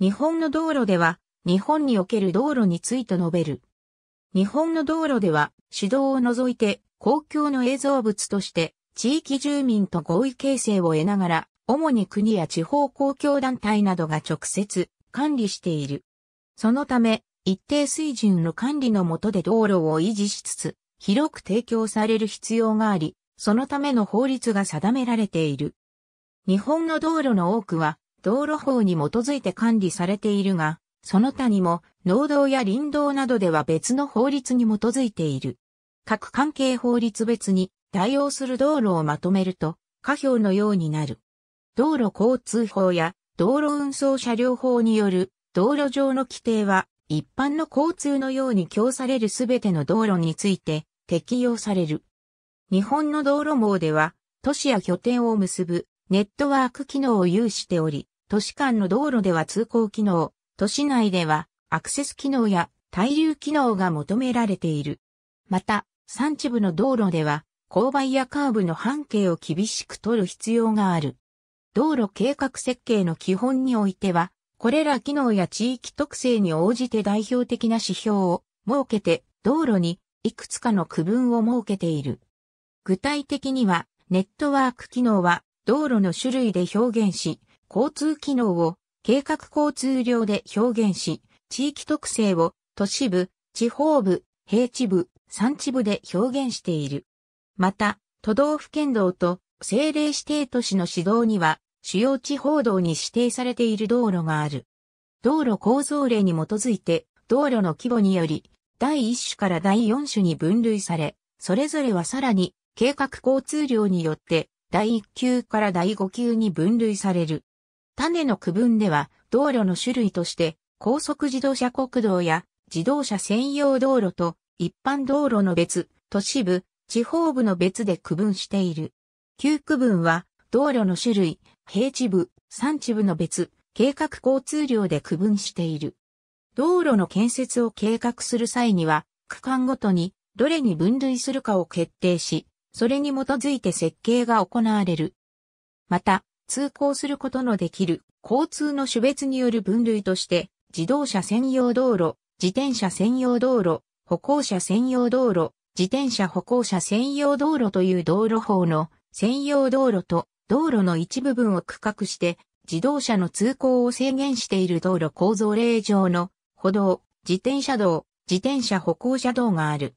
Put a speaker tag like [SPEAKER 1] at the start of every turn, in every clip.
[SPEAKER 1] 日本の道路では、日本における道路について述べる。日本の道路では、市道を除いて、公共の映像物として、地域住民と合意形成を得ながら、主に国や地方公共団体などが直接管理している。そのため、一定水準の管理のもとで道路を維持しつつ、広く提供される必要があり、そのための法律が定められている。日本の道路の多くは、道路法に基づいて管理されているが、その他にも農道や林道などでは別の法律に基づいている。各関係法律別に対応する道路をまとめると、下表のようになる。道路交通法や道路運送車両法による道路上の規定は一般の交通のように供されるすべての道路について適用される。日本の道路網では都市や拠点を結ぶネットワーク機能を有しており、都市間の道路では通行機能、都市内ではアクセス機能や滞留機能が求められている。また、山地部の道路では、勾配やカーブの半径を厳しく取る必要がある。道路計画設計の基本においては、これら機能や地域特性に応じて代表的な指標を設けて、道路にいくつかの区分を設けている。具体的には、ネットワーク機能は道路の種類で表現し、交通機能を計画交通量で表現し、地域特性を都市部、地方部、平地部、山地部で表現している。また、都道府県道と政令指定都市の指導には、主要地方道に指定されている道路がある。道路構造例に基づいて、道路の規模により、第1種から第4種に分類され、それぞれはさらに計画交通量によって第1級から第5級に分類される。種の区分では、道路の種類として、高速自動車国道や自動車専用道路と一般道路の別、都市部、地方部の別で区分している。旧区分は、道路の種類、平地部、山地部の別、計画交通量で区分している。道路の建設を計画する際には、区間ごとにどれに分類するかを決定し、それに基づいて設計が行われる。また、通行することのできる交通の種別による分類として、自動車専用道路、自転車専用道路、歩行者専用道路、自転車歩行者専用道路という道路法の専用道路と道路の一部分を区画して自動車の通行を制限している道路構造例上の歩道、自転車道、自転車歩行者道がある。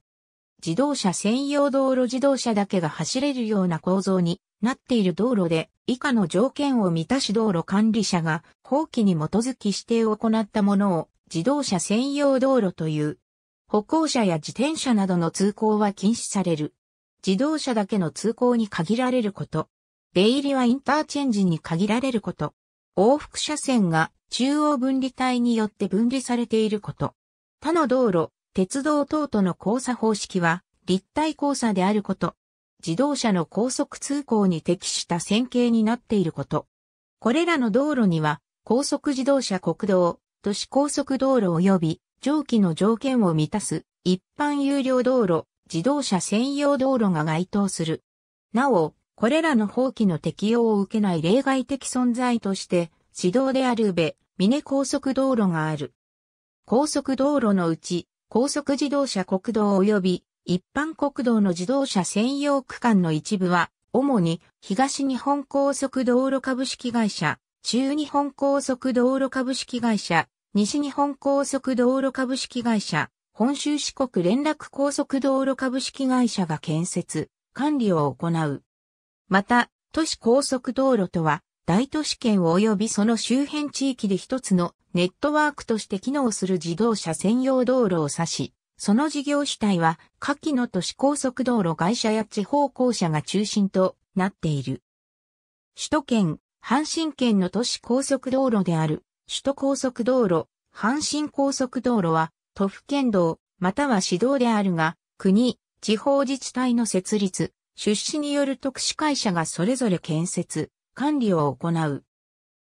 [SPEAKER 1] 自動車専用道路自動車だけが走れるような構造になっている道路で、以下の条件を満たし道路管理者が法規に基づき指定を行ったものを自動車専用道路という。歩行者や自転車などの通行は禁止される。自動車だけの通行に限られること。出入りはインターチェンジに限られること。往復車線が中央分離帯によって分離されていること。他の道路、鉄道等との交差方式は立体交差であること、自動車の高速通行に適した線形になっていること。これらの道路には高速自動車国道、都市高速道路及び上記の条件を満たす一般有料道路、自動車専用道路が該当する。なお、これらの法規の適用を受けない例外的存在として、市道であるべ、峰高速道路がある。高速道路のうち、高速自動車国道及び一般国道の自動車専用区間の一部は、主に東日本高速道路株式会社、中日本高速道路株式会社、西日本高速道路株式会社、本州四国連絡高速道路株式会社が建設、管理を行う。また、都市高速道路とは、大都市圏及びその周辺地域で一つのネットワークとして機能する自動車専用道路を指し、その事業主体は、下記の都市高速道路会社や地方公社が中心となっている。首都圏、阪神圏の都市高速道路である、首都高速道路、阪神高速道路は、都府県道、または市道であるが、国、地方自治体の設立、出資による特殊会社がそれぞれ建設、管理を行う。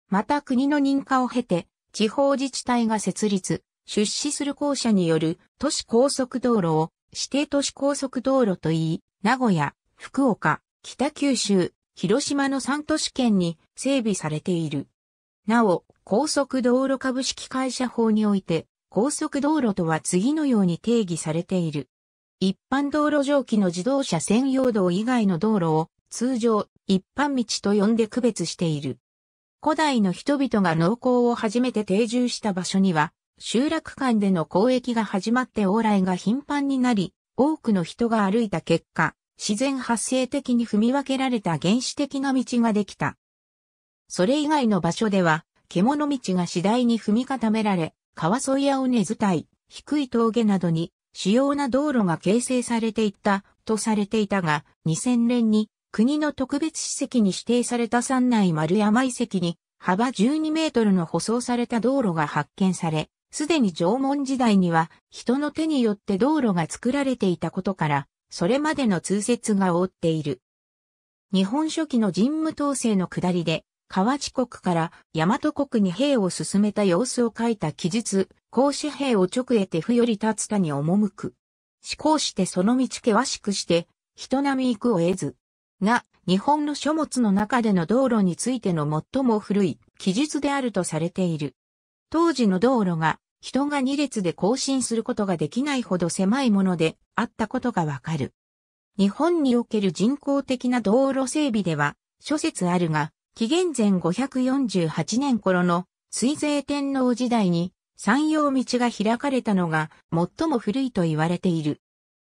[SPEAKER 1] また国の認可を経て、地方自治体が設立、出資する公社による都市高速道路を指定都市高速道路と言い、名古屋、福岡、北九州、広島の3都市圏に整備されている。なお、高速道路株式会社法において、高速道路とは次のように定義されている。一般道路上記の自動車専用道以外の道路を通常、一般道と呼んで区別している。古代の人々が農耕を始めて定住した場所には、集落間での交易が始まって往来が頻繁になり、多くの人が歩いた結果、自然発生的に踏み分けられた原始的な道ができた。それ以外の場所では、獣道が次第に踏み固められ、川沿いや尾根伝い、低い峠などに主要な道路が形成されていったとされていたが、2000年に国の特別史跡に指定された山内丸山遺跡に幅12メートルの舗装された道路が発見され、すでに縄文時代には人の手によって道路が作られていたことから、それまでの通説が覆っている。日本初期の神武統制の下りで、河内国から大和国に兵を進めた様子を書いた記述、孔子兵を直得て不より立つたに赴く。思考してその道険しくして、人並み行くを得ず。が、日本の書物の中での道路についての最も古い記述であるとされている。当時の道路が人が2列で更新することができないほど狭いものであったことがわかる。日本における人工的な道路整備では諸説あるが、紀元前548年頃の水税天皇時代に山陽道が開かれたのが最も古いと言われている。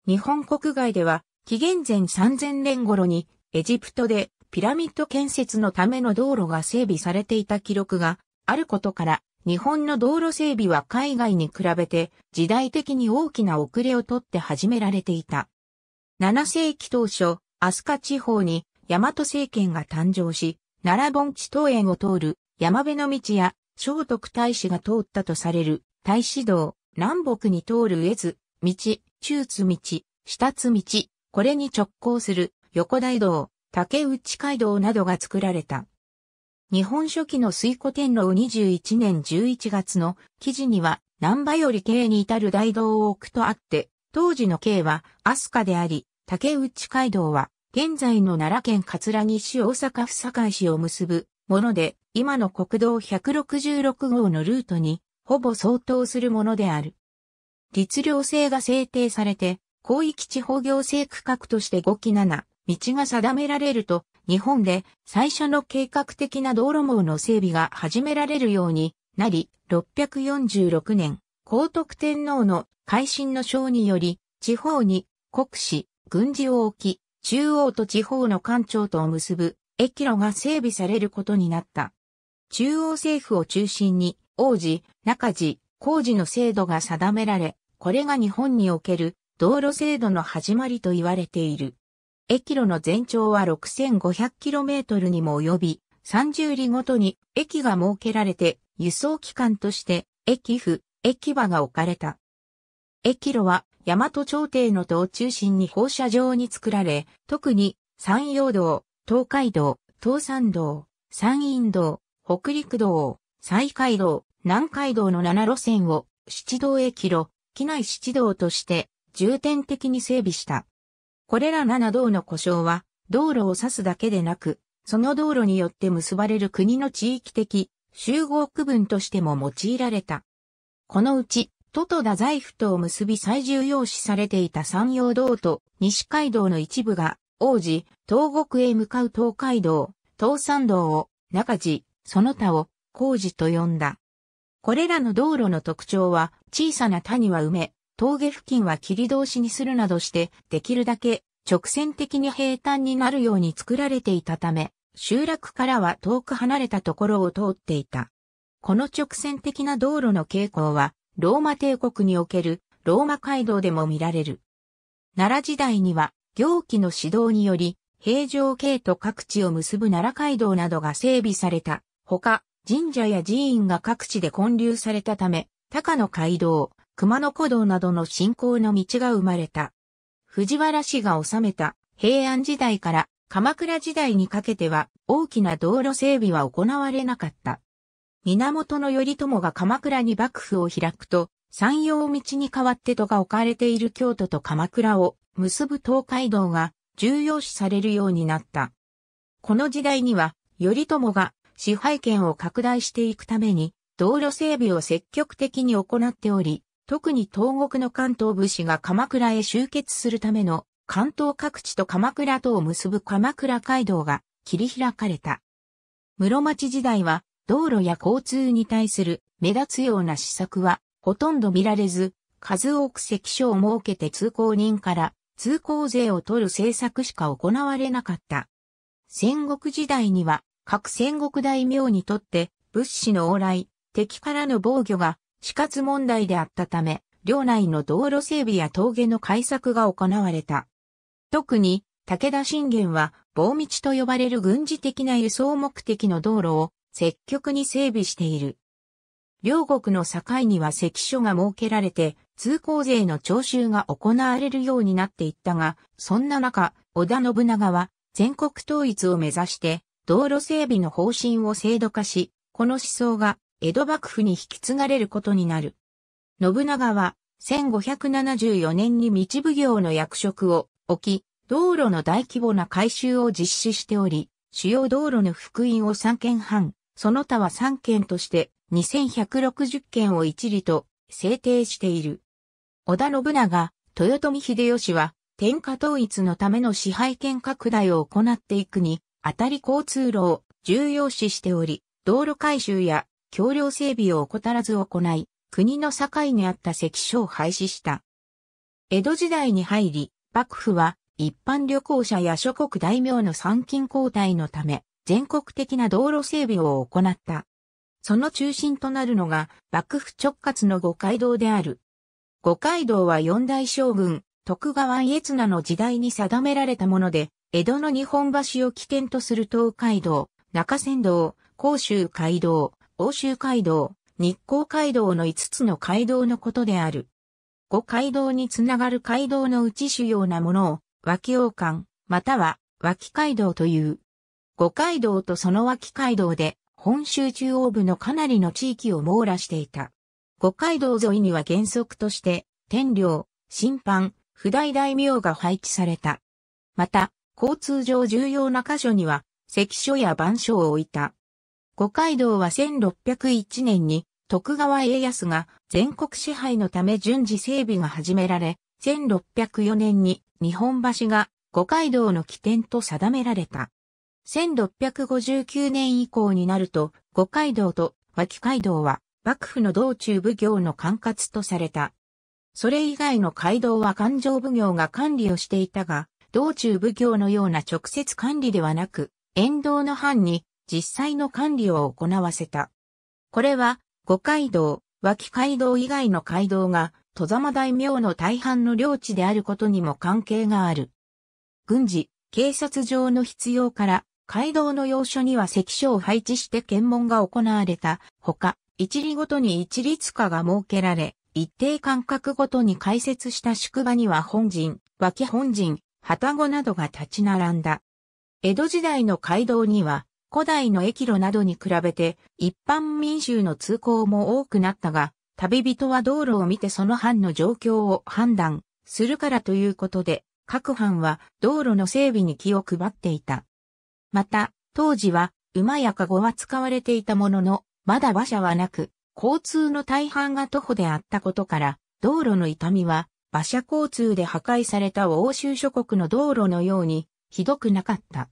[SPEAKER 1] 日本国外では紀元前3000年頃にエジプトでピラミッド建設のための道路が整備されていた記録があることから、日本の道路整備は海外に比べて時代的に大きな遅れをとって始められていた。7世紀当初、飛鳥地方に大和政権が誕生し、奈良盆地東園を通る山辺の道や聖徳太子が通ったとされる太子道、南北に通る絵津、道、中津道、下津道、これに直行する横大道、竹内街道などが作られた。日本初期の水古天皇21年11月の記事には、南波より京に至る大道を置くとあって、当時の京は飛鳥であり、竹内街道は、現在の奈良県葛城市大阪府堺市を結ぶもので、今の国道166号のルートに、ほぼ相当するものである。律令制が制定されて、広域地方行政区画として5期7、道が定められると、日本で最初の計画的な道路網の整備が始められるようになり、646年、高徳天皇の改新の章により、地方に国史、軍事を置き、中央と地方の官庁とを結ぶ駅路が整備されることになった。中央政府を中心に、王子、中寺、工事の制度が定められ、これが日本における道路制度の始まりと言われている。駅路の全長は 6500km にも及び、30里ごとに駅が設けられて、輸送機関として駅府、駅場が置かれた。駅路は大和朝廷の都を中心に放射状に作られ、特に山陽道、東海道、東山道、山陰道、北陸道、西海道、南海道の7路線を七道駅路、機内七道として重点的に整備した。これら7道の呼称は、道路を指すだけでなく、その道路によって結ばれる国の地域的集合区分としても用いられた。このうち、都と太宰府とを結び最重要視されていた山陽道と西街道の一部が、王子、東国へ向かう東海道、東山道を、中地、その他を、工事と呼んだ。これらの道路の特徴は、小さな谷は埋め、峠付近は切り通しにするなどして、できるだけ直線的に平坦になるように作られていたため、集落からは遠く離れたところを通っていた。この直線的な道路の傾向は、ローマ帝国におけるローマ街道でも見られる。奈良時代には、行基の指導により、平城系と各地を結ぶ奈良街道などが整備された。他、神社や寺院が各地で建立されたため、高野街道、熊野古道などの信仰の道が生まれた。藤原氏が治めた平安時代から鎌倉時代にかけては大きな道路整備は行われなかった。源頼朝が鎌倉に幕府を開くと、山陽道に代わって都が置かれている京都と鎌倉を結ぶ東海道が重要視されるようになった。この時代には、頼朝が支配権を拡大していくために、道路整備を積極的に行っており、特に東国の関東武士が鎌倉へ集結するための関東各地と鎌倉とを結ぶ鎌倉街道が切り開かれた。室町時代は道路や交通に対する目立つような施策はほとんど見られず、数多く関所を設けて通行人から通行税を取る政策しか行われなかった。戦国時代には各戦国大名にとって物資の往来、敵からの防御が死活問題であったため、領内の道路整備や峠の改作が行われた。特に、武田信玄は、棒道と呼ばれる軍事的な輸送目的の道路を積極に整備している。両国の境には関所が設けられて、通行税の徴収が行われるようになっていったが、そんな中、織田信長は全国統一を目指して、道路整備の方針を制度化し、この思想が江戸幕府に引き継がれることになる。信長は、1574年に道奉行の役職を置き、道路の大規模な改修を実施しており、主要道路の福音を3件半、その他は3件として2160件を一理と制定している。織田信長、豊臣秀吉は天下統一のための支配権拡大を行っていくに、当たり交通路を重要視しており、道路改修や橋梁整備を怠らず行い、国の境にあった関所を廃止した。江戸時代に入り、幕府は一般旅行者や諸国大名の参勤交代のため、全国的な道路整備を行った。その中心となるのが、幕府直轄の五街道である。五街道は四大将軍、徳川家綱の時代に定められたもので、江戸の日本橋を起点とする東海道、中山道、甲州街道、欧州街道、日光街道の5つの街道のことである。五街道につながる街道のうち主要なものを、脇王冠、または脇街道という。五街道とその脇街道で、本州中央部のかなりの地域を網羅していた。五街道沿いには原則として、天領、審判、不代大名が配置された。また、交通上重要な箇所には、関所や番所を置いた。五街道は1601年に徳川家康が全国支配のため順次整備が始められ、1604年に日本橋が五街道の起点と定められた。1659年以降になると、五街道と脇街道は幕府の道中奉行の管轄とされた。それ以外の街道は環状奉行が管理をしていたが、道中奉行のような直接管理ではなく、沿道の藩に実際の管理を行わせた。これは、五街道、脇街道以外の街道が、戸様大名の大半の領地であることにも関係がある。軍事、警察上の必要から、街道の要所には関所を配置して検問が行われたほか、一里ごとに一律化が設けられ、一定間隔ごとに開設した宿場には本陣、脇本陣、旗子などが立ち並んだ。江戸時代の街道には、古代の駅路などに比べて一般民衆の通行も多くなったが、旅人は道路を見てその藩の状況を判断するからということで、各藩は道路の整備に気を配っていた。また、当時は馬やカゴは使われていたものの、まだ馬車はなく、交通の大半が徒歩であったことから、道路の痛みは馬車交通で破壊された欧州諸国の道路のようにひどくなかった。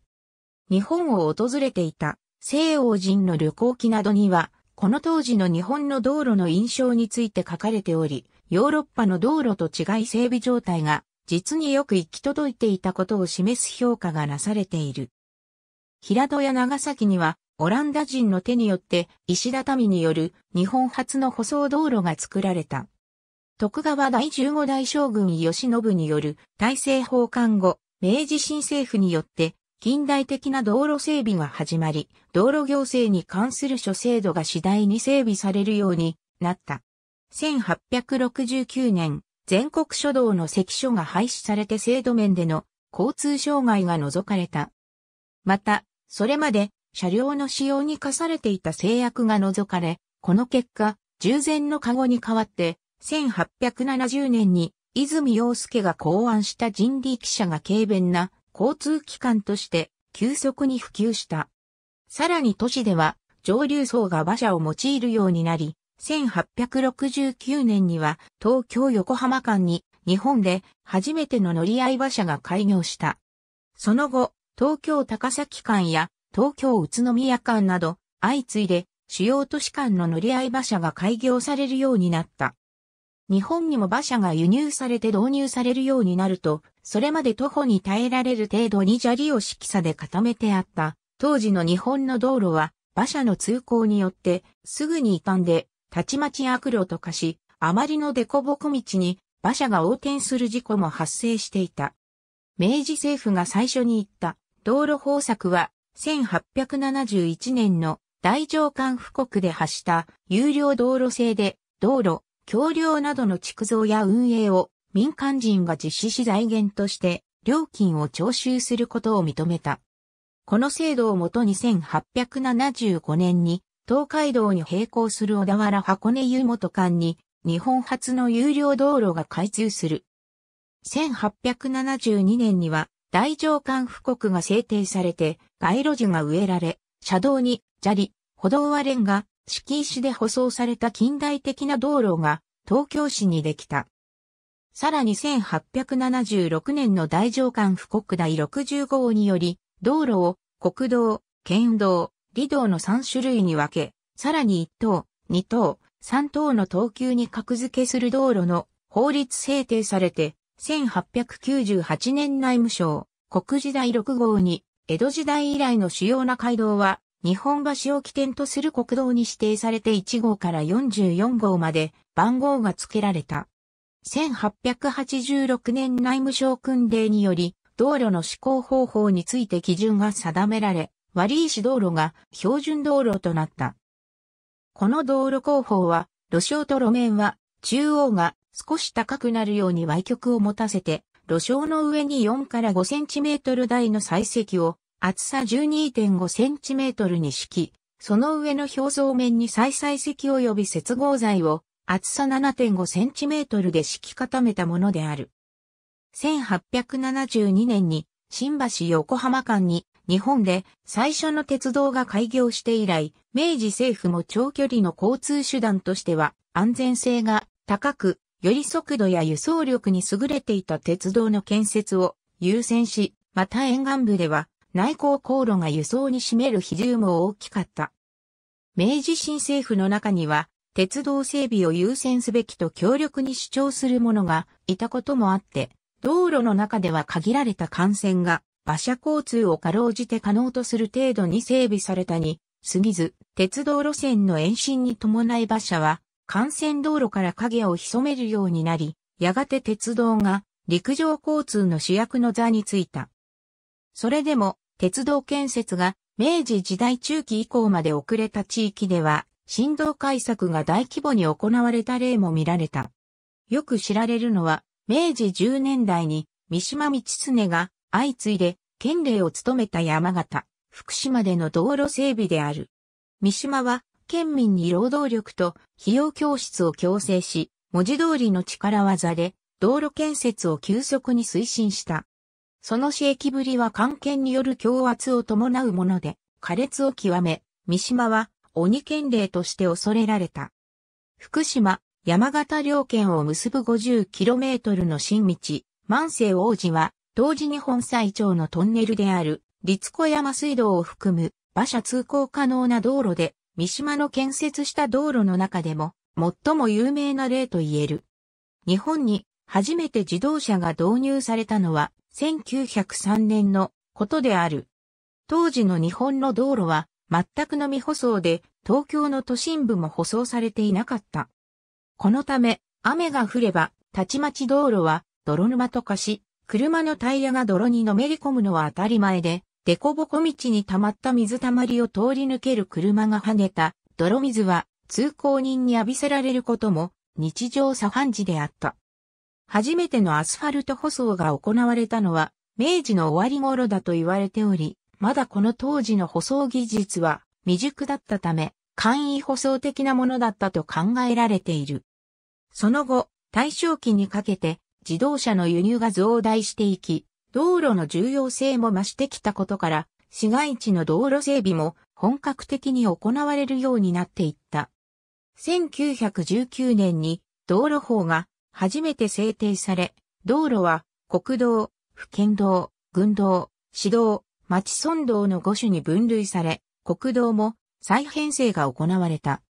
[SPEAKER 1] 日本を訪れていた西欧人の旅行記などには、この当時の日本の道路の印象について書かれており、ヨーロッパの道路と違い整備状態が実によく行き届いていたことを示す評価がなされている。平戸や長崎にはオランダ人の手によって石畳による日本初の舗装道路が作られた。徳川第15代将軍義信による大政奉還後、明治新政府によって近代的な道路整備が始まり、道路行政に関する諸制度が次第に整備されるようになった。1869年、全国書道の関所が廃止されて制度面での交通障害が除かれた。また、それまで車両の使用に課されていた制約が除かれ、この結果、従前のカゴに代わって、1870年に泉洋介が考案した人力車が軽便な交通機関として急速に普及した。さらに都市では上流層が馬車を用いるようになり、1869年には東京横浜間に日本で初めての乗り合い馬車が開業した。その後、東京高崎間や東京宇都宮間など相次いで主要都市間の乗り合い馬車が開業されるようになった。日本にも馬車が輸入されて導入されるようになると、それまで徒歩に耐えられる程度に砂利を色差で固めてあった。当時の日本の道路は、馬車の通行によって、すぐに傷んで、たちまち悪路と化し、あまりの凸凹道に、馬車が横転する事故も発生していた。明治政府が最初に言った、道路方策は、1871年の大上官布告で発した有料道路制で、道路、橋梁などの築造や運営を民間人が実施し財源として料金を徴収することを認めた。この制度をもとに1875年に東海道に並行する小田原箱根湯本間に日本初の有料道路が開通する。1872年には大上管布告が制定されて街路樹が植えられ、車道に砂利、歩道はレンガ、敷石で舗装された近代的な道路が東京市にできた。さらに1876年の大上官布国第60号により、道路を国道、県道、離道の3種類に分け、さらに1等、2等、3等の等級に格付けする道路の法律制定されて、1898年内務省、国時代6号に、江戸時代以来の主要な街道は、日本橋を起点とする国道に指定されて1号から44号まで番号が付けられた。1886年内務省訓令により、道路の施行方法について基準が定められ、割石道路が標準道路となった。この道路工法は、路障と路面は、中央が少し高くなるように歪曲を持たせて、路障の上に4から5センチメートル台の採石を厚さ 12.5cm に敷き、その上の表層面に再々石及び接合材を厚さ 7.5cm で敷き固めたものである。1872年に新橋横浜間に日本で最初の鉄道が開業して以来、明治政府も長距離の交通手段としては安全性が高く、より速度や輸送力に優れていた鉄道の建設を優先し、また沿岸部では内航航路が輸送に占める比重も大きかった。明治新政府の中には、鉄道整備を優先すべきと強力に主張する者がいたこともあって、道路の中では限られた幹線が馬車交通をかろうじて可能とする程度に整備されたに、過ぎず、鉄道路線の延伸に伴い馬車は、幹線道路から影を潜めるようになり、やがて鉄道が陸上交通の主役の座についた。それでも、鉄道建設が明治時代中期以降まで遅れた地域では、振動改作が大規模に行われた例も見られた。よく知られるのは、明治10年代に三島道常が相次いで県令を務めた山形、福島での道路整備である。三島は県民に労働力と費用教室を強制し、文字通りの力技で道路建設を急速に推進した。その刺激ぶりは官係による強圧を伴うもので、苛烈を極め、三島は鬼県令として恐れられた。福島、山形両県を結ぶ 50km の新道、万世王子は、当時日本最長のトンネルである、立子山水道を含む、馬車通行可能な道路で、三島の建設した道路の中でも、最も有名な例と言える。日本に初めて自動車が導入されたのは、1903年のことである。当時の日本の道路は全くの未舗装で東京の都心部も舗装されていなかった。このため雨が降ればたちまち道路は泥沼と化し、車のタイヤが泥にのめり込むのは当たり前で、凸凹道に溜まった水たまりを通り抜ける車が跳ねた泥水は通行人に浴びせられることも日常茶飯事であった。初めてのアスファルト舗装が行われたのは、明治の終わり頃だと言われており、まだこの当時の舗装技術は未熟だったため、簡易舗装的なものだったと考えられている。その後、大正期にかけて自動車の輸入が増大していき、道路の重要性も増してきたことから、市街地の道路整備も本格的に行われるようになっていった。1919年に道路法が初めて制定され、道路は国道、府県道、軍道、市道、町村道の5種に分類され、国道も再編成が行われた。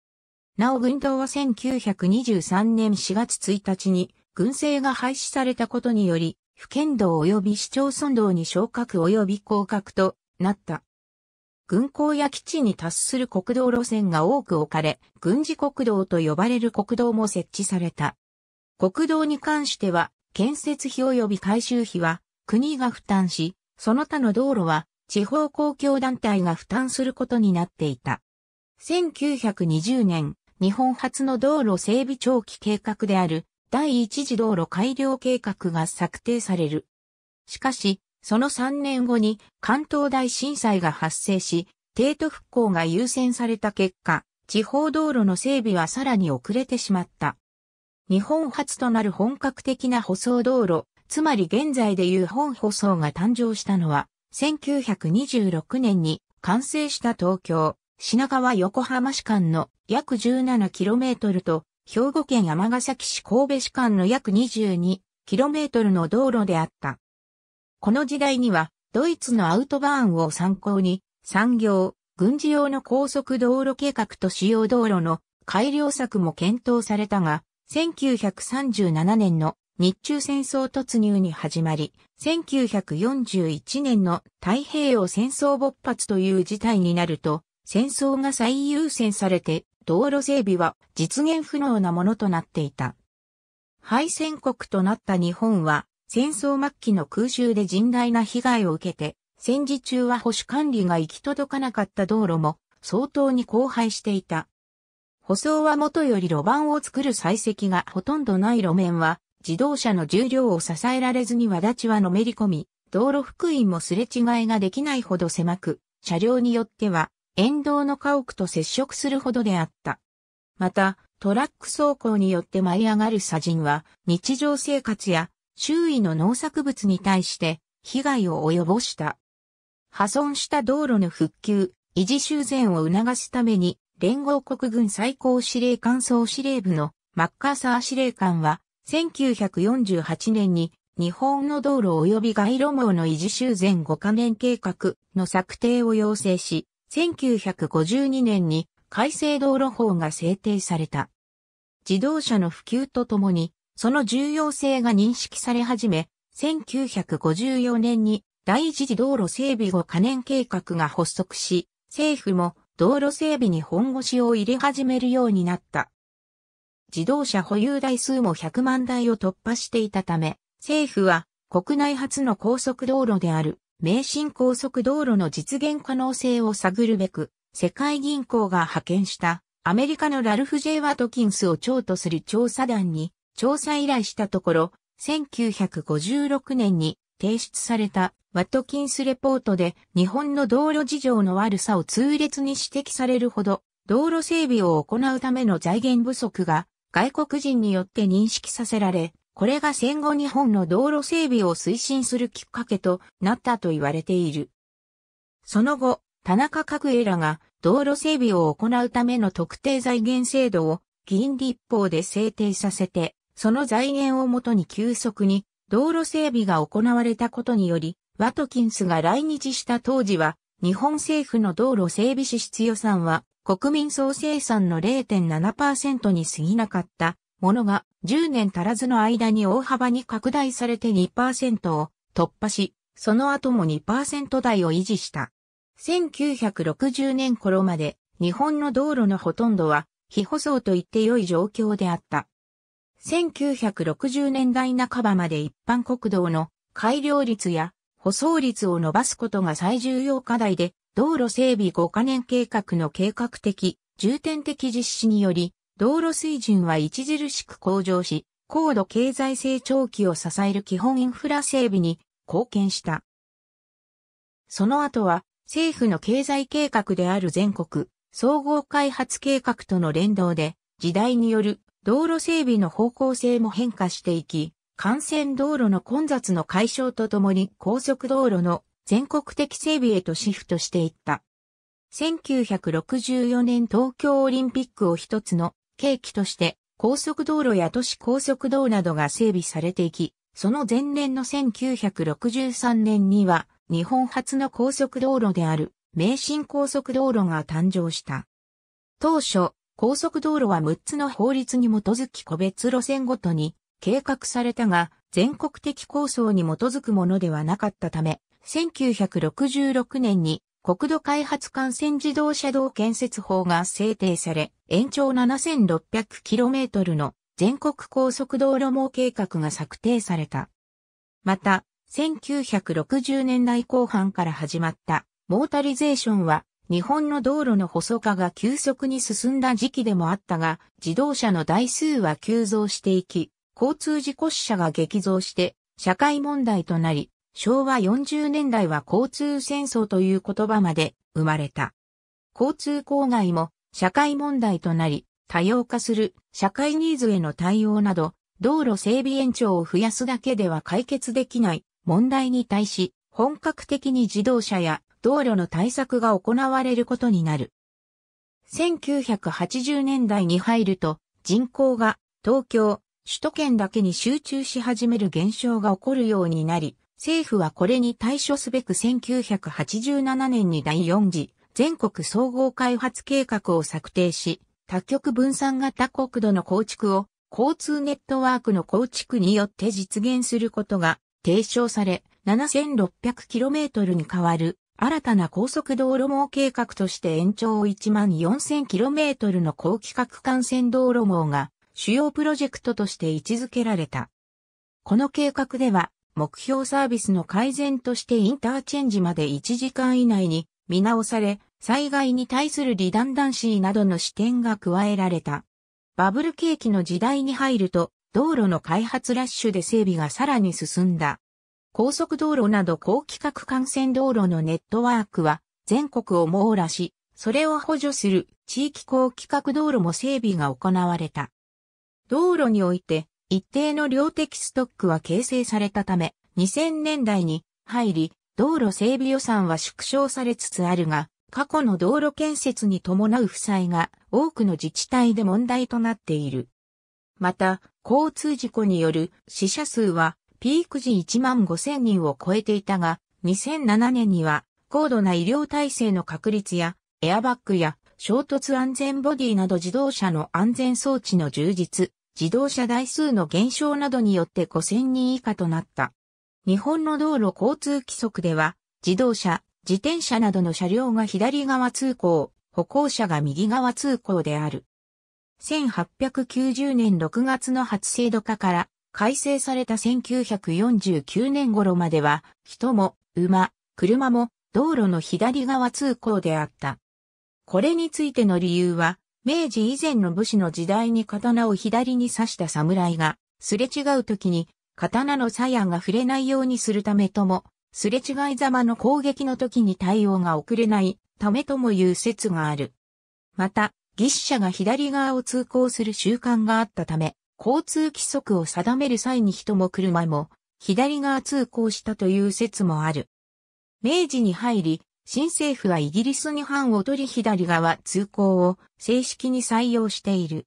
[SPEAKER 1] なお軍道は1923年4月1日に軍政が廃止されたことにより、府県道及び市町村道に昇格及び降格となった。軍港や基地に達する国道路線が多く置かれ、軍事国道と呼ばれる国道も設置された。国道に関しては、建設費及び改修費は国が負担し、その他の道路は地方公共団体が負担することになっていた。1920年、日本初の道路整備長期計画である第一次道路改良計画が策定される。しかし、その3年後に関東大震災が発生し、帝都復興が優先された結果、地方道路の整備はさらに遅れてしまった。日本初となる本格的な舗装道路、つまり現在でいう本舗装が誕生したのは、1926年に完成した東京、品川横浜市間の約 17km と、兵庫県尼崎市神戸市間の約 22km の道路であった。この時代には、ドイツのアウトバーンを参考に、産業、軍事用の高速道路計画と主要道路の改良策も検討されたが、1937年の日中戦争突入に始まり、1941年の太平洋戦争勃発という事態になると、戦争が最優先されて、道路整備は実現不能なものとなっていた。敗戦国となった日本は、戦争末期の空襲で甚大な被害を受けて、戦時中は保守管理が行き届かなかった道路も相当に荒廃していた。舗装は元より路盤を作る採石がほとんどない路面は、自動車の重量を支えられずに輪立ちはのめり込み、道路福音もすれ違いができないほど狭く、車両によっては、沿道の家屋と接触するほどであった。また、トラック走行によって舞い上がる砂塵は、日常生活や周囲の農作物に対して被害を及ぼした。破損した道路の復旧、維持修繕を促すために、連合国軍最高司令官総司令部のマッカーサー司令官は、1948年に日本の道路及び街路網の維持修繕5カ年計画の策定を要請し、1952年に改正道路法が制定された。自動車の普及とともに、その重要性が認識され始め、1954年に第一次道路整備後可年計画が発足し、政府も道路整備に本腰を入れ始めるようになった。自動車保有台数も100万台を突破していたため、政府は国内初の高速道路である名神高速道路の実現可能性を探るべく、世界銀行が派遣したアメリカのラルフ・ジェイワトキンスを長とする調査団に調査依頼したところ、1956年に提出されたワットキンスレポートで日本の道路事情の悪さを痛烈に指摘されるほど道路整備を行うための財源不足が外国人によって認識させられ、これが戦後日本の道路整備を推進するきっかけとなったと言われている。その後、田中角栄らが道路整備を行うための特定財源制度を議員立法で制定させて、その財源をもとに急速に道路整備が行われたことにより、ワトキンスが来日した当時は、日本政府の道路整備支出予算は、国民総生産の0.7%に過ぎなかったものが、10年足らずの間に大幅に拡大されて2%を突破し、その後も2%台を維持した。1960年頃まで日本の道路のほとんどは非舗装と言って良い状況であった。1960年代半ばまで一般国道の改良率や舗装率を伸ばすことが最重要課題で、道路整備5カ年計画の計画的、重点的実施により、道路水準は著しく向上し、高度経済成長期を支える基本インフラ整備に貢献した。その後は、政府の経済計画である全国総合開発計画との連動で、時代による道路整備の方向性も変化していき、幹線道路の混雑の解消とともに高速道路の全国的整備へとシフトしていった。1964年東京オリンピックを一つの契機として高速道路や都市高速道などが整備されていき、その前年の1963年には日本初の高速道路である名神高速道路が誕生した。当初、高速道路は6つの法律に基づき個別路線ごとに計画されたが、全国的構想に基づくものではなかったため、1966年に国土開発幹線自動車道建設法が制定され、延長 7600km の全国高速道路網計画が策定された。また、1960年代後半から始まったモータリゼーションは日本の道路の細化が急速に進んだ時期でもあったが、自動車の台数は急増していき、交通事故死者が激増して、社会問題となり、昭和40年代は交通戦争という言葉まで生まれた。交通公害も社会問題となり、多様化する社会ニーズへの対応など、道路整備延長を増やすだけでは解決できない問題に対し、本格的に自動車や道路の対策が行われることになる。1980年代に入ると人口が東京、首都圏だけに集中し始める現象が起こるようになり、政府はこれに対処すべく1987年に第4次全国総合開発計画を策定し、多極分散型国土の構築を交通ネットワークの構築によって実現することが提唱され、7600km に変わる新たな高速道路網計画として延長 14,000km の高規格幹線道路網が主要プロジェクトとして位置づけられた。この計画では、目標サービスの改善としてインターチェンジまで1時間以内に見直され、災害に対するリダンダンシーなどの視点が加えられた。バブル景気の時代に入ると、道路の開発ラッシュで整備がさらに進んだ。高速道路など高規格幹線道路のネットワークは全国を網羅し、それを補助する地域高規格道路も整備が行われた。道路において一定の量的ストックは形成されたため、2000年代に入り、道路整備予算は縮小されつつあるが、過去の道路建設に伴う負債が多くの自治体で問題となっている。また、交通事故による死者数はピーク時1万5千人を超えていたが、2007年には高度な医療体制の確立やエアバッグや衝突安全ボディなど自動車の安全装置の充実、自動車台数の減少などによって5000人以下となった。日本の道路交通規則では、自動車、自転車などの車両が左側通行、歩行者が右側通行である。1890年6月の初制度化から改正された1949年頃までは、人も、馬、車も、道路の左側通行であった。これについての理由は、明治以前の武士の時代に刀を左に刺した侍が、すれ違う時に、刀の鞘が触れないようにするためとも、すれ違いざまの攻撃の時に対応が遅れないためともいう説がある。また、牛車が左側を通行する習慣があったため、交通規則を定める際に人も車も左側通行したという説もある。明治に入り、新政府はイギリスに反を取り左側通行を正式に採用している。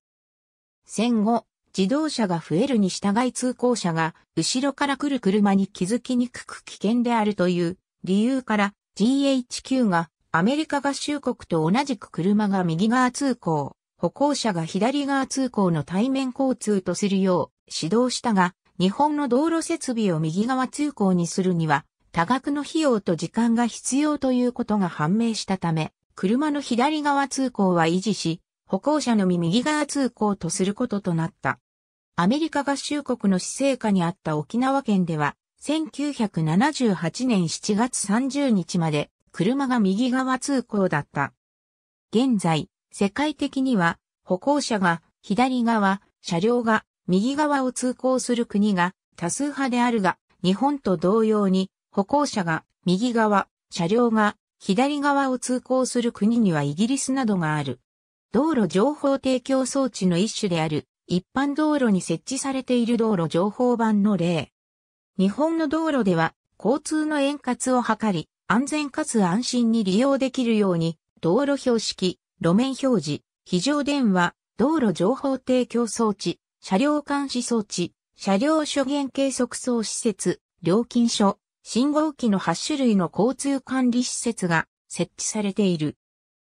[SPEAKER 1] 戦後、自動車が増えるに従い通行者が後ろから来る車に気づきにくく危険であるという理由から GHQ がアメリカ合衆国と同じく車が右側通行歩行者が左側通行の対面交通とするよう指導したが、日本の道路設備を右側通行にするには、多額の費用と時間が必要ということが判明したため、車の左側通行は維持し、歩行者のみ右側通行とすることとなった。アメリカ合衆国の施政下にあった沖縄県では、1978年7月30日まで車が右側通行だった。現在、世界的には歩行者が左側、車両が右側を通行する国が多数派であるが、日本と同様に歩行者が右側、車両が左側を通行する国にはイギリスなどがある。道路情報提供装置の一種である一般道路に設置されている道路情報板の例。日本の道路では交通の円滑を図り安全かつ安心に利用できるように道路標識、路面表示、非常電話、道路情報提供装置、車両監視装置、車両諸元計測装施設、料金所、信号機の8種類の交通管理施設が設置されている。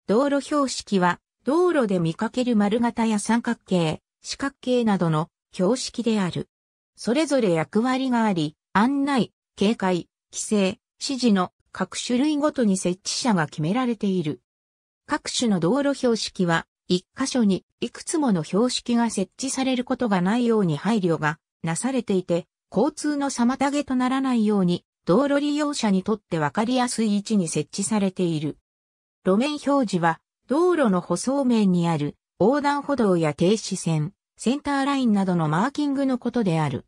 [SPEAKER 1] 道路標識は、道路で見かける丸型や三角形、四角形などの標識である。それぞれ役割があり、案内、警戒、規制、指示の各種類ごとに設置者が決められている。各種の道路標識は、一箇所にいくつもの標識が設置されることがないように配慮がなされていて、交通の妨げとならないように、道路利用者にとってわかりやすい位置に設置されている。路面表示は、道路の舗装面にある横断歩道や停止線、センターラインなどのマーキングのことである。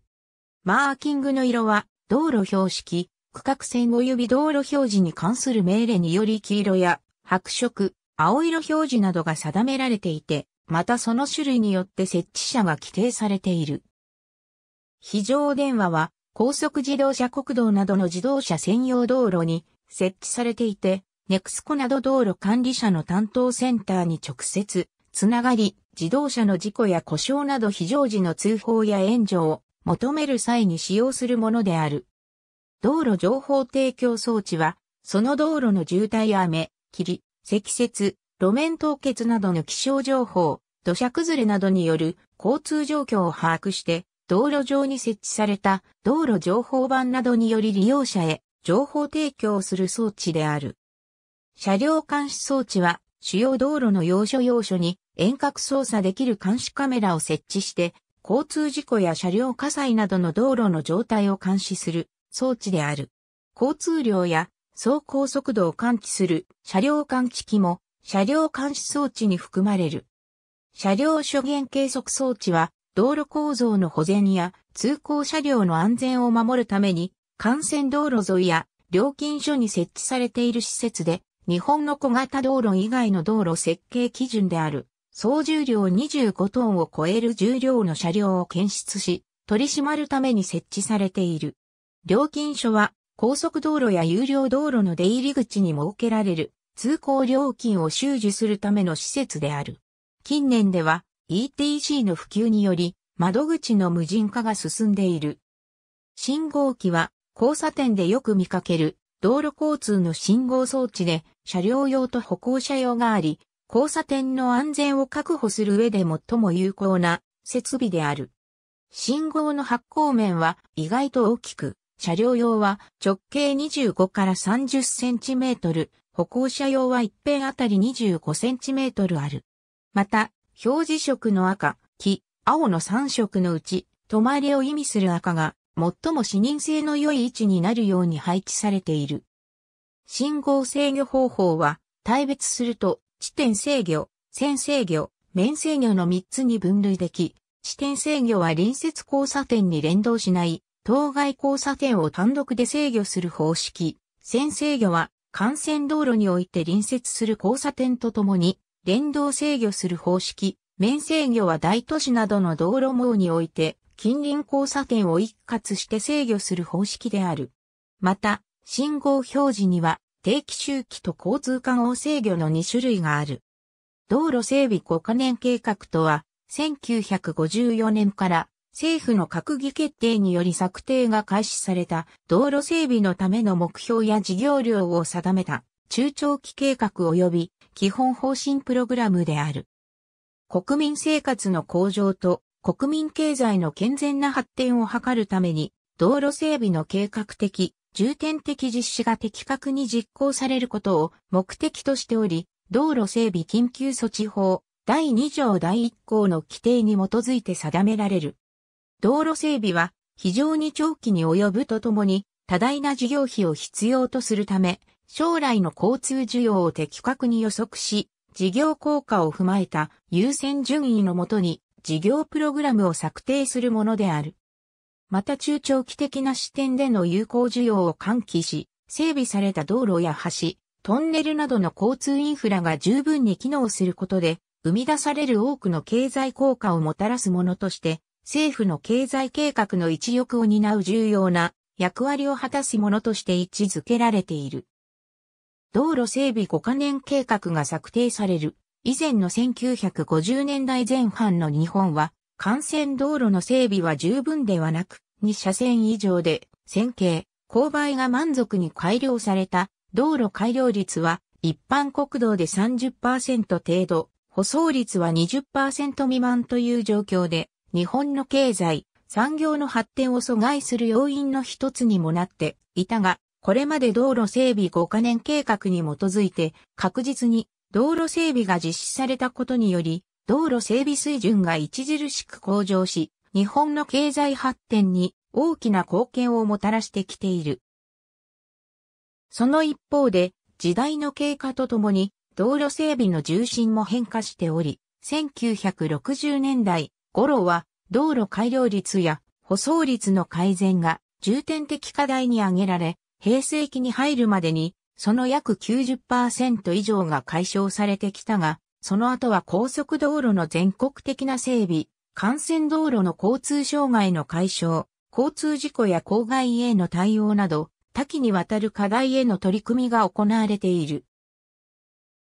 [SPEAKER 1] マーキングの色は、道路標識、区画線及び道路表示に関する命令により黄色や白色、青色表示などが定められていて、またその種類によって設置者が規定されている。非常電話は高速自動車国道などの自動車専用道路に設置されていて、ネクスコなど道路管理者の担当センターに直接つながり、自動車の事故や故障など非常時の通報や援助を求める際に使用するものである。道路情報提供装置は、その道路の渋滞や雨、霧、積雪、路面凍結などの気象情報、土砂崩れなどによる交通状況を把握して、道路上に設置された道路情報板などにより利用者へ情報提供する装置である。車両監視装置は主要道路の要所要所に遠隔操作できる監視カメラを設置して、交通事故や車両火災などの道路の状態を監視する装置である。交通量や走行速度を感知する車両感知機も車両監視装置に含まれる。車両諸元計測装置は道路構造の保全や通行車両の安全を守るために幹線道路沿いや料金所に設置されている施設で日本の小型道路以外の道路設計基準である総重量25トンを超える重量の車両を検出し取り締まるために設置されている。料金所は高速道路や有料道路の出入り口に設けられる通行料金を収受するための施設である。近年では ETC の普及により窓口の無人化が進んでいる。信号機は交差点でよく見かける道路交通の信号装置で車両用と歩行者用があり、交差点の安全を確保する上で最も有効な設備である。信号の発光面は意外と大きく、車両用は直径25から30センチメートル、歩行者用は一辺あたり25センチメートルある。また、表示色の赤、黄、青の3色のうち、止まりを意味する赤が、最も視認性の良い位置になるように配置されている。信号制御方法は、対別すると、地点制御、線制御、面制御の3つに分類でき、地点制御は隣接交差点に連動しない当該交差点を単独で制御する方式。線制御は幹線道路において隣接する交差点とともに連動制御する方式。面制御は大都市などの道路網において近隣交差点を一括して制御する方式である。また、信号表示には定期周期と交通間を制御の2種類がある。道路整備5カ年計画とは、1954年から政府の閣議決定により策定が開始された道路整備のための目標や事業量を定めた中長期計画及び基本方針プログラムである。国民生活の向上と国民経済の健全な発展を図るために道路整備の計画的、重点的実施が的確に実行されることを目的としており、道路整備緊急措置法第2条第1項の規定に基づいて定められる。道路整備は非常に長期に及ぶとともに多大な事業費を必要とするため、将来の交通需要を的確に予測し、事業効果を踏まえた優先順位のもとに事業プログラムを策定するものである。また中長期的な視点での有効需要を喚起し、整備された道路や橋、トンネルなどの交通インフラが十分に機能することで、生み出される多くの経済効果をもたらすものとして政府の経済計画の一翼を担う重要な役割を果たすものとして位置づけられている。道路整備5カ年計画が策定される以前の1950年代前半の日本は幹線道路の整備は十分ではなく2車線以上で線形、勾配が満足に改良された道路改良率は一般国道で30%程度、舗装率は20%未満という状況で日本の経済、産業の発展を阻害する要因の一つにもなっていたが、これまで道路整備5カ年計画に基づいて確実に道路整備が実施されたことにより、道路整備水準が著しく向上し、日本の経済発展に大きな貢献をもたらしてきている。その一方で、時代の経過とともに、道路整備の重心も変化しており、1960年代、郎は道路改良率や舗装率の改善が重点的課題に挙げられ、平成期に入るまでにその約90%以上が解消されてきたが、その後は高速道路の全国的な整備、幹線道路の交通障害の解消、交通事故や公害への対応など、多岐にわたる課題への取り組みが行われている。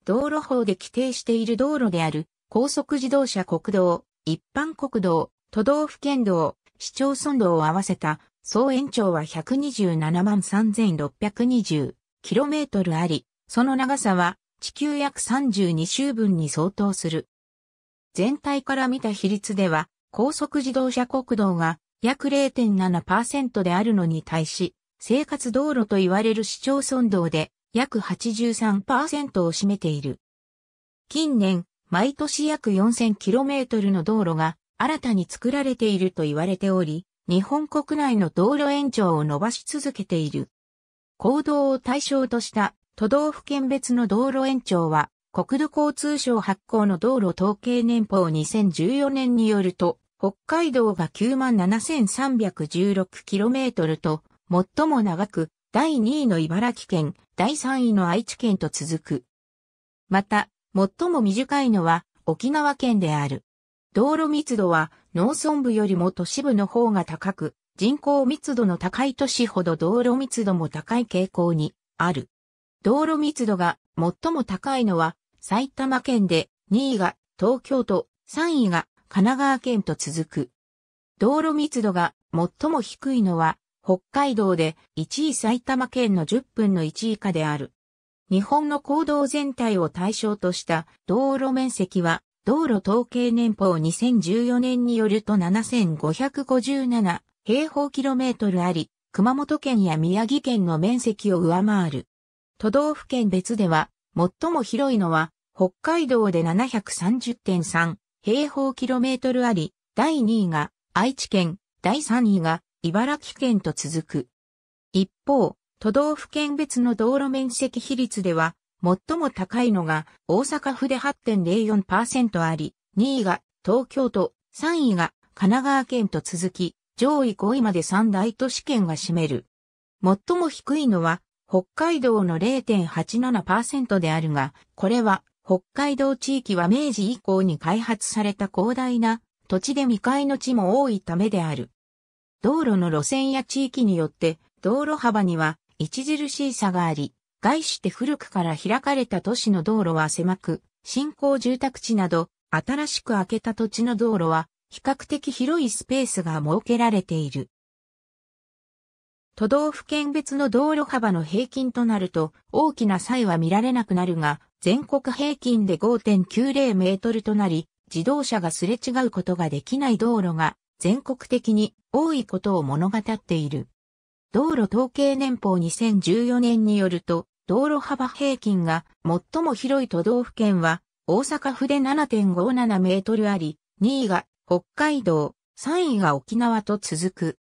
[SPEAKER 1] 道路法で規定している道路である高速自動車国道、一般国道、都道府県道、市町村道を合わせた総延長は127万 3620km あり、その長さは地球約32周分に相当する。全体から見た比率では、高速自動車国道が約0.7%であるのに対し、生活道路と言われる市町村道で約83%を占めている。近年、毎年約 4000km の道路が新たに作られていると言われており、日本国内の道路延長を伸ばし続けている。行動を対象とした都道府県別の道路延長は、国土交通省発行の道路統計年報2014年によると、北海道が 97,316km と、最も長く、第2位の茨城県、第3位の愛知県と続く。また、最も短いのは沖縄県である。道路密度は農村部よりも都市部の方が高く、人口密度の高い都市ほど道路密度も高い傾向にある。道路密度が最も高いのは埼玉県で2位が東京都、3位が神奈川県と続く。道路密度が最も低いのは北海道で1位埼玉県の10分の1以下である。日本の行動全体を対象とした道路面積は、道路統計年報2014年によると7557平方キロメートルあり、熊本県や宮城県の面積を上回る。都道府県別では、最も広いのは、北海道で730.3平方キロメートルあり、第2位が愛知県、第3位が茨城県と続く。一方、都道府県別の道路面積比率では、最も高いのが大阪府で8.04%あり、2位が東京都、3位が神奈川県と続き、上位5位まで3大都市圏が占める。最も低いのは北海道の0.87%であるが、これは北海道地域は明治以降に開発された広大な土地で未開の地も多いためである。道路の路線や地域によって道路幅には著しい差があり、外して古くから開かれた都市の道路は狭く、新興住宅地など、新しく開けた土地の道路は、比較的広いスペースが設けられている。都道府県別の道路幅の平均となると、大きな差異は見られなくなるが、全国平均で5.90メートルとなり、自動車がすれ違うことができない道路が全国的に多いことを物語っている。道路統計年報2014年によると、道路幅平均が最も広い都道府県は、大阪府で7.57メートルあり、2位が北海道、3位が沖縄と続く。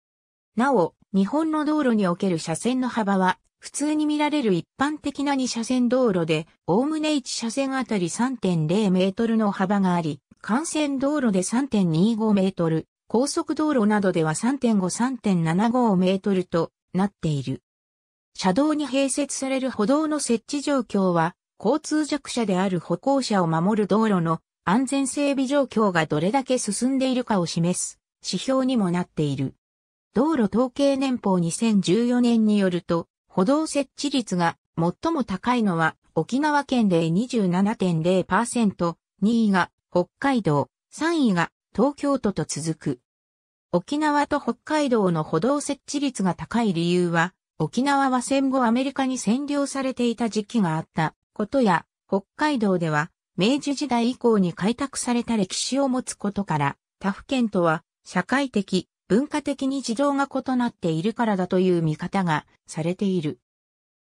[SPEAKER 1] なお、日本の道路における車線の幅は、普通に見られる一般的な2車線道路で、おおむね1車線あたり3.0メートルの幅があり、幹線道路で3.25メートル、高速道路などでは3.5-3.75メートルとなっている。車道に併設される歩道の設置状況は、交通弱者である歩行者を守る道路の安全整備状況がどれだけ進んでいるかを示す指標にもなっている。道路統計年報2014年によると、歩道設置率が最も高いのは沖縄県で27.0%、2位が北海道、3位が東京都と続く。沖縄と北海道の歩道設置率が高い理由は、沖縄は戦後アメリカに占領されていた時期があったことや、北海道では明治時代以降に開拓された歴史を持つことから、他府県とは社会的、文化的に事情が異なっているからだという見方がされている。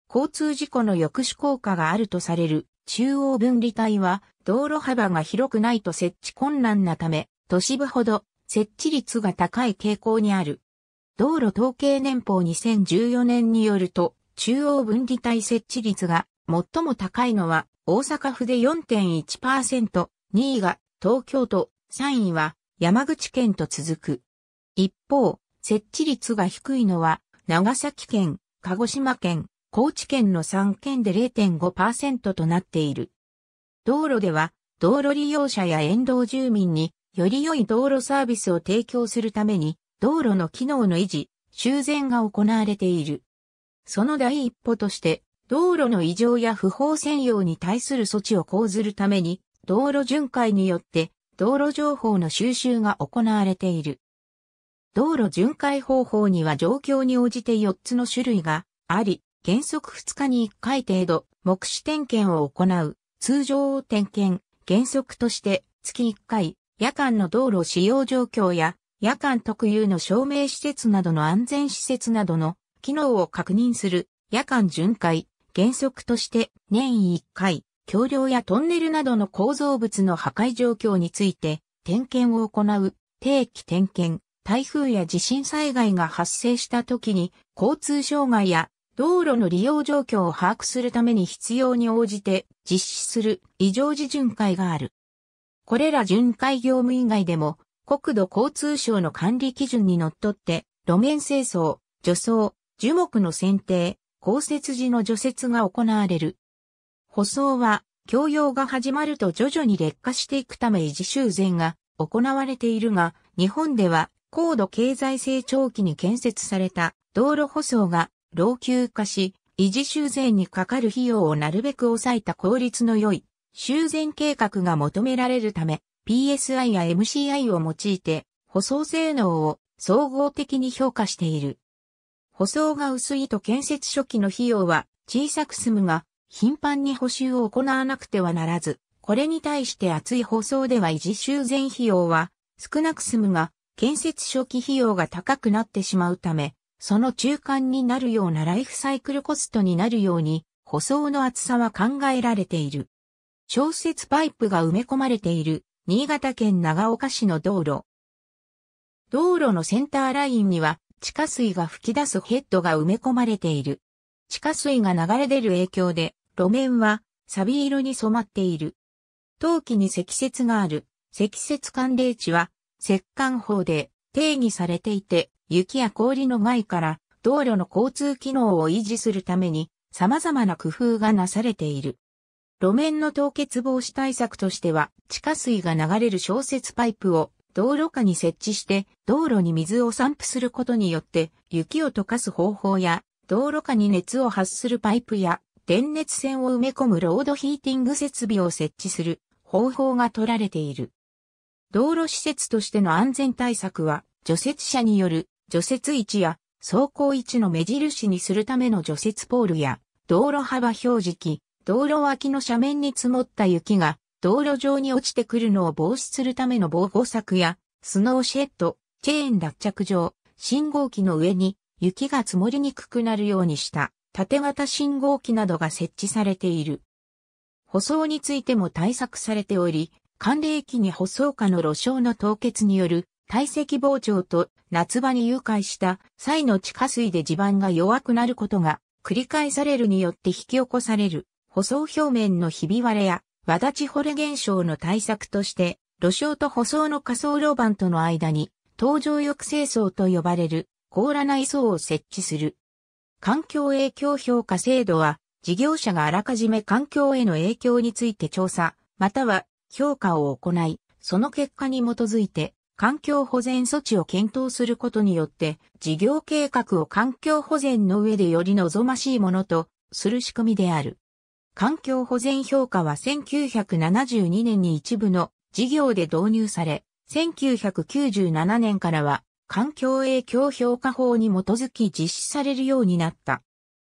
[SPEAKER 1] 交通事故の抑止効果があるとされる中央分離帯は道路幅が広くないと設置困難なため都市部ほど設置率が高い傾向にある。道路統計年報2014年によると、中央分離帯設置率が最も高いのは大阪府で4.1%、2位が東京都、3位は山口県と続く。一方、設置率が低いのは長崎県、鹿児島県、高知県の3県で0.5%となっている。道路では、道路利用者や沿道住民により良い道路サービスを提供するために、道路の機能の維持、修繕が行われている。その第一歩として、道路の異常や不法占用に対する措置を講ずるために、道路巡回によって道路情報の収集が行われている。道路巡回方法には状況に応じて4つの種類があり、原則2日に1回程度、目視点検を行う、通常点検、原則として月1回、夜間の道路使用状況や、夜間特有の照明施設などの安全施設などの機能を確認する夜間巡回、原則として年1回、橋梁やトンネルなどの構造物の破壊状況について点検を行う定期点検、台風や地震災害が発生した時に交通障害や道路の利用状況を把握するために必要に応じて実施する異常時巡回がある。これら巡回業務以外でも、国土交通省の管理基準にのっとって、路面清掃、除草、樹木の剪定、降雪時の除雪が行われる。舗装は、供用が始まると徐々に劣化していくため維持修繕が行われているが、日本では高度経済成長期に建設された道路舗装が老朽化し、維持修繕にかかる費用をなるべく抑えた効率の良い修繕計画が求められるため、PSI や MCI を用いて、舗装性能を総合的に評価している。舗装が薄いと建設初期の費用は小さく済むが、頻繁に補修を行わなくてはならず、これに対して厚い舗装では維持修繕費用は少なく済むが、建設初期費用が高くなってしまうため、その中間になるようなライフサイクルコストになるように、舗装の厚さは考えられている。小雪パイプが埋め込まれている新潟県長岡市の道路。道路のセンターラインには地下水が噴き出すヘッドが埋め込まれている。地下水が流れ出る影響で路面は錆び色に染まっている。冬季に積雪がある積雪寒冷地は石管法で定義されていて雪や氷の害から道路の交通機能を維持するために様々な工夫がなされている。路面の凍結防止対策としては、地下水が流れる小雪パイプを道路下に設置して、道路に水を散布することによって、雪を溶かす方法や、道路下に熱を発するパイプや、電熱線を埋め込むロードヒーティング設備を設置する方法が取られている。道路施設としての安全対策は、除雪車による除雪位置や走行位置の目印にするための除雪ポールや、道路幅表示器、道路脇の斜面に積もった雪が道路上に落ちてくるのを防止するための防護柵や、スノーシェッド、チェーン脱着場、信号機の上に雪が積もりにくくなるようにした縦型信号機などが設置されている。舗装についても対策されており、寒冷期に舗装下の路床の凍結による体積膨張と夏場に誘拐した際の地下水で地盤が弱くなることが繰り返されるによって引き起こされる舗装表面のひび割れや、だち掘れ現象の対策として、路床と舗装の仮想路板との間に、搭乗抑制層と呼ばれる、凍らない層を設置する。環境影響評価制度は、事業者があらかじめ環境への影響について調査、または評価を行い、その結果に基づいて、環境保全措置を検討することによって、事業計画を環境保全の上でより望ましいものとする仕組みである。環境保全評価は1972年に一部の事業で導入され、1997年からは環境影響評価法に基づき実施されるようになった。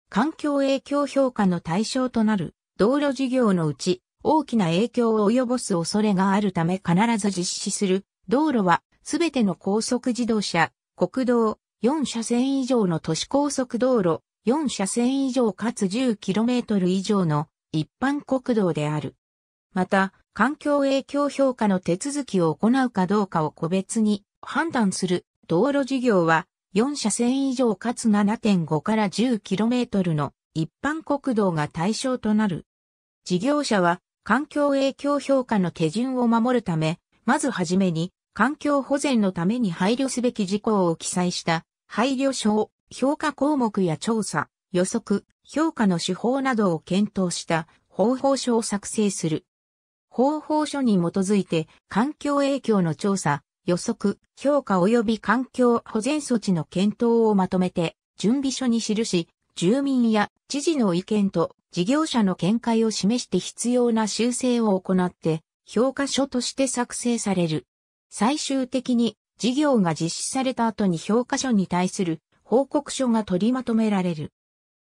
[SPEAKER 1] 環境影響評価の対象となる道路事業のうち大きな影響を及ぼす恐れがあるため必ず実施する道路はすべての高速自動車、国道、4車線以上の都市高速道路、4車線以上かつ 10km 以上の一般国道である。また、環境影響評価の手続きを行うかどうかを個別に判断する道路事業は4車線以上かつ7.5から 10km の一般国道が対象となる。事業者は環境影響評価の手順を守るため、まずはじめに環境保全のために配慮すべき事項を記載した配慮書を評価項目や調査、予測、評価の手法などを検討した方法書を作成する。方法書に基づいて環境影響の調査、予測、評価及び環境保全措置の検討をまとめて準備書に記し、住民や知事の意見と事業者の見解を示して必要な修正を行って評価書として作成される。最終的に事業が実施された後に評価書に対する報告書が取りまとめられる。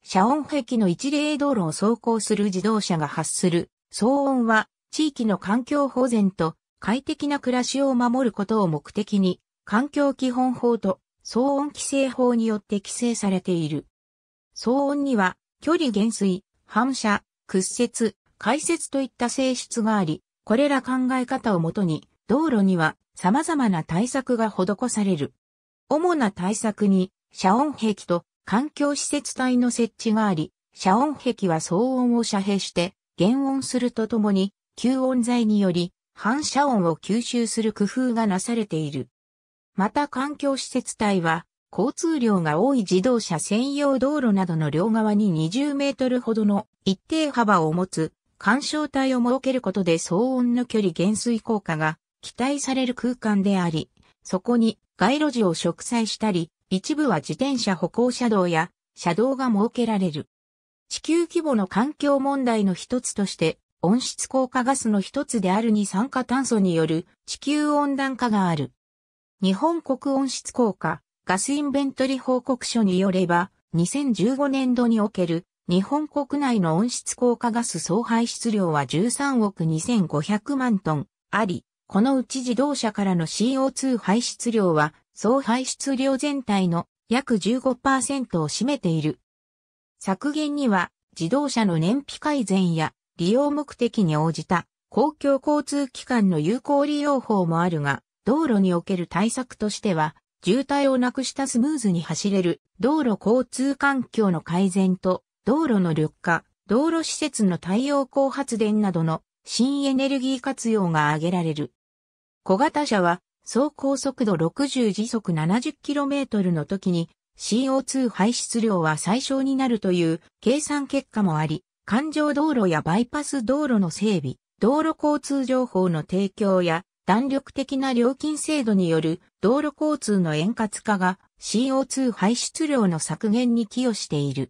[SPEAKER 1] 遮音壁の一例道路を走行する自動車が発する騒音は地域の環境保全と快適な暮らしを守ることを目的に環境基本法と騒音規制法によって規制されている。騒音には距離減衰、反射、屈折、解説といった性質があり、これら考え方をもとに道路には様々な対策が施される。主な対策に遮音壁と環境施設帯の設置があり、遮音壁は騒音を遮蔽して減音するとともに、吸音材により反射音を吸収する工夫がなされている。また環境施設帯は、交通量が多い自動車専用道路などの両側に20メートルほどの一定幅を持つ干渉帯を設けることで騒音の距離減衰効果が期待される空間であり、そこに街路樹を植栽したり、一部は自転車歩行車道や車道が設けられる。地球規模の環境問題の一つとして、温室効果ガスの一つである二酸化炭素による地球温暖化がある。日本国温室効果ガスインベントリ報告書によれば、2015年度における日本国内の温室効果ガス総排出量は13億2500万トンあり、このうち自動車からの CO2 排出量は総排出量全体の約15%を占めている。削減には自動車の燃費改善や利用目的に応じた公共交通機関の有効利用法もあるが、道路における対策としては、渋滞をなくしたスムーズに走れる道路交通環境の改善と道路の緑化、道路施設の太陽光発電などの新エネルギー活用が挙げられる。小型車は走行速度60時速 70km の時に CO2 排出量は最小になるという計算結果もあり、環状道路やバイパス道路の整備、道路交通情報の提供や弾力的な料金制度による道路交通の円滑化が CO2 排出量の削減に寄与している。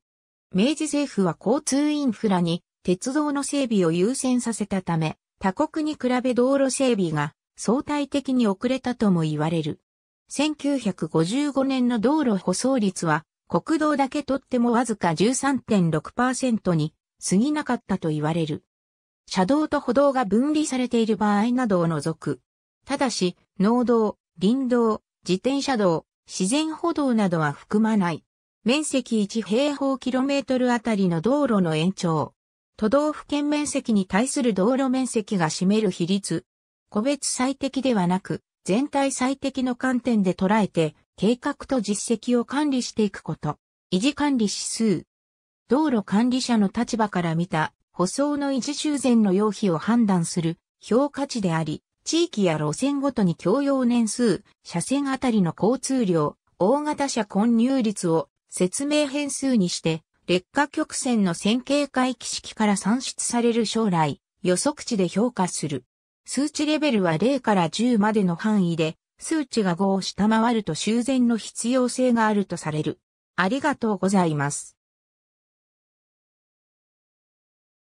[SPEAKER 1] 明治政府は交通インフラに鉄道の整備を優先させたため、他国に比べ道路整備が相対的に遅れたとも言われる。1955年の道路舗装率は国道だけとってもわずか13.6%に過ぎなかったと言われる。車道と歩道が分離されている場合などを除く。ただし、農道、林道、自転車道、自然歩道などは含まない。面積1平方キロメートルあたりの道路の延長。都道府県面積に対する道路面積が占める比率個別最適ではなく、全体最適の観点で捉えて、計画と実績を管理していくこと。維持管理指数。道路管理者の立場から見た、舗装の維持修繕の要否を判断する評価値であり、地域や路線ごとに共用年数、車線あたりの交通量、大型車混入率を説明変数にして、劣化曲線の線形回帰式から算出される将来、予測値で評価する。数値レベルは0から10までの範囲で、数値が5を下回ると修繕の必要性があるとされる。ありがとうございます。